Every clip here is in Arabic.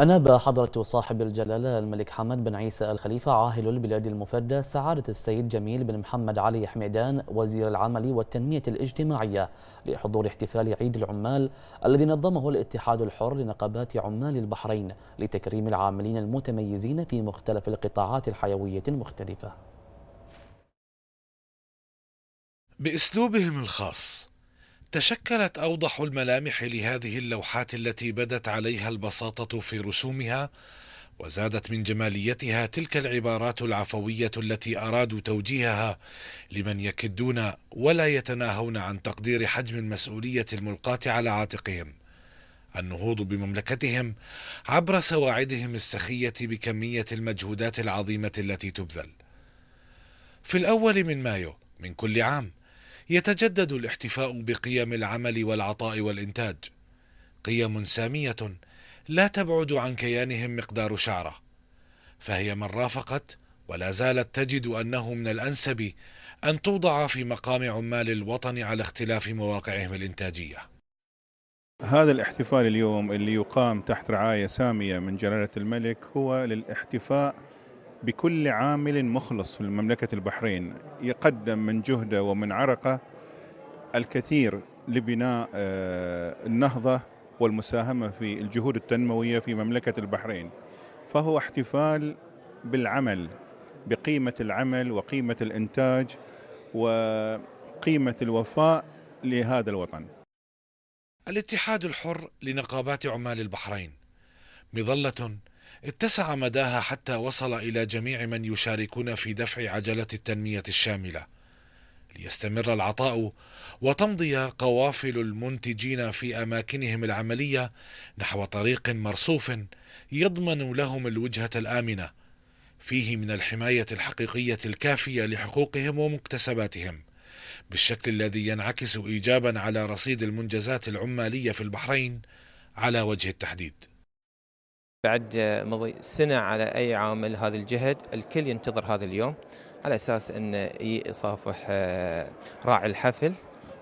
أناب حضرة صاحب الجلالة الملك حمد بن عيسى الخليفة عاهل البلاد المفدى سعادة السيد جميل بن محمد علي حميدان وزير العمل والتنمية الاجتماعية لحضور احتفال عيد العمال الذي نظمه الاتحاد الحر لنقابات عمال البحرين لتكريم العاملين المتميزين في مختلف القطاعات الحيوية المختلفة بأسلوبهم الخاص تشكلت اوضح الملامح لهذه اللوحات التي بدت عليها البساطه في رسومها وزادت من جماليتها تلك العبارات العفويه التي ارادوا توجيهها لمن يكدون ولا يتناهون عن تقدير حجم المسؤوليه الملقاه على عاتقهم النهوض بمملكتهم عبر سواعدهم السخيه بكميه المجهودات العظيمه التي تبذل في الاول من مايو من كل عام يتجدد الاحتفاء بقيم العمل والعطاء والانتاج قيم ساميه لا تبعد عن كيانهم مقدار شعره فهي من رافقت ولا زالت تجد انه من الانسب ان توضع في مقام عمال الوطن على اختلاف مواقعهم الانتاجيه. هذا الاحتفال اليوم اللي يقام تحت رعايه ساميه من جلاله الملك هو للاحتفاء بكل عامل مخلص في المملكة البحرين يقدم من جهده ومن عرقه الكثير لبناء آه، النهضة والمساهمة في الجهود التنموية في مملكة البحرين فهو احتفال بالعمل بقيمة العمل وقيمة الإنتاج وقيمة الوفاء لهذا الوطن الاتحاد الحر لنقابات عمال البحرين مظلة اتسع مداها حتى وصل إلى جميع من يشاركون في دفع عجلة التنمية الشاملة ليستمر العطاء وتمضي قوافل المنتجين في أماكنهم العملية نحو طريق مرصوف يضمن لهم الوجهة الآمنة فيه من الحماية الحقيقية الكافية لحقوقهم ومكتسباتهم بالشكل الذي ينعكس إيجابا على رصيد المنجزات العمالية في البحرين على وجه التحديد بعد مضي سنة على أي عامل هذا الجهد الكل ينتظر هذا اليوم على أساس أن يصافح آه، راعي الحفل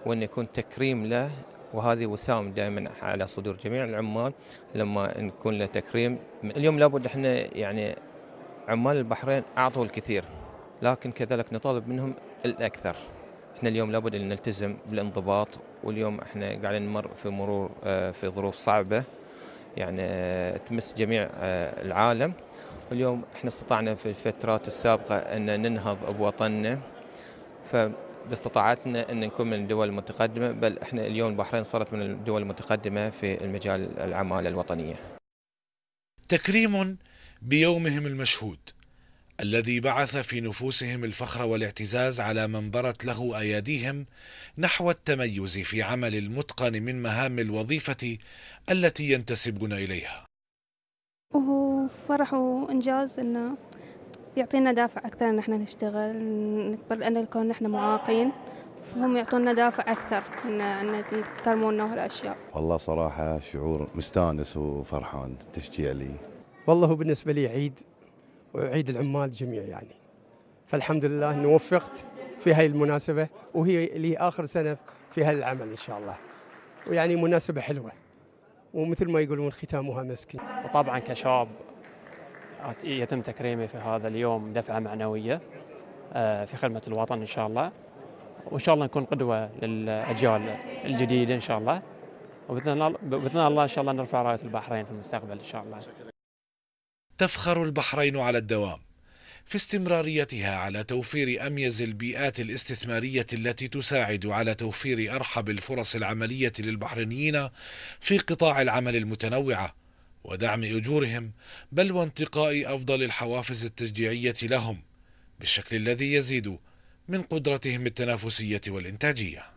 وأن يكون تكريم له وهذه وسام دائما على صدور جميع العمال لما نكون له تكريم اليوم لابد احنا يعني عمال البحرين أعطوا الكثير لكن كذلك نطالب منهم الأكثر احنا اليوم لابد ان نلتزم بالانضباط واليوم احنا قاعدين نمر في مرور آه، في ظروف صعبه يعني آه، تمس جميع آه، العالم واليوم احنا استطعنا في الفترات السابقة أن ننهض بوطننا باستطاعتنا أن نكون من الدول المتقدمة بل احنا اليوم البحرين صارت من الدول المتقدمة في المجال العمالة الوطنية تكريم بيومهم المشهود الذي بعث في نفوسهم الفخر والاعتزاز على من برت له اياديهم نحو التميز في عمل المتقن من مهام الوظيفه التي ينتسبون اليها وهو فرح وانجاز انه يعطينا دافع اكثر ان احنا نشتغل نكبر لان الكون احنا معاقين فهم يعطونا دافع اكثر ان ان يتكلمونا وهالاشياء والله صراحه شعور مستانس وفرحان تشجيع لي والله بالنسبه لي عيد وعيد العمال جميع يعني فالحمد لله اني وفقت في هاي المناسبه وهي لي اخر سنه في هالعمل ان شاء الله ويعني مناسبه حلوه ومثل ما يقولون ختامها مسكين وطبعا كشاب يتم تكريمي في هذا اليوم دفعه معنويه آه، في خدمه الوطن ان شاء الله وان شاء الله نكون قدوه للاجيال الجديده ان شاء الله وباذن الله ان شاء الله نرفع رايه البحرين في المستقبل ان شاء الله تفخر البحرين على الدوام في استمراريتها على توفير اميز البيئات الاستثماريه التي تساعد على توفير ارحب الفرص العمليه للبحرينيين في قطاع العمل المتنوعه ودعم اجورهم بل وانتقاء افضل الحوافز التشجيعيه لهم بالشكل الذي يزيد من قدرتهم التنافسيه والانتاجيه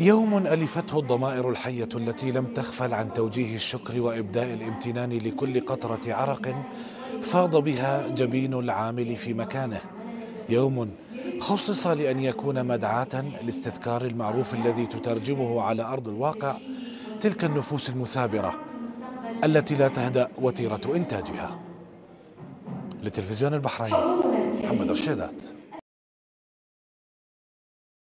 يوم ألفته الضمائر الحية التي لم تغفل عن توجيه الشكر وإبداء الامتنان لكل قطرة عرق فاض بها جبين العامل في مكانه يوم خصص لأن يكون مدعاة لاستذكار المعروف الذي تترجمه على أرض الواقع تلك النفوس المثابرة التي لا تهدأ وتيرة إنتاجها لتلفزيون البحرين محمد رشيدات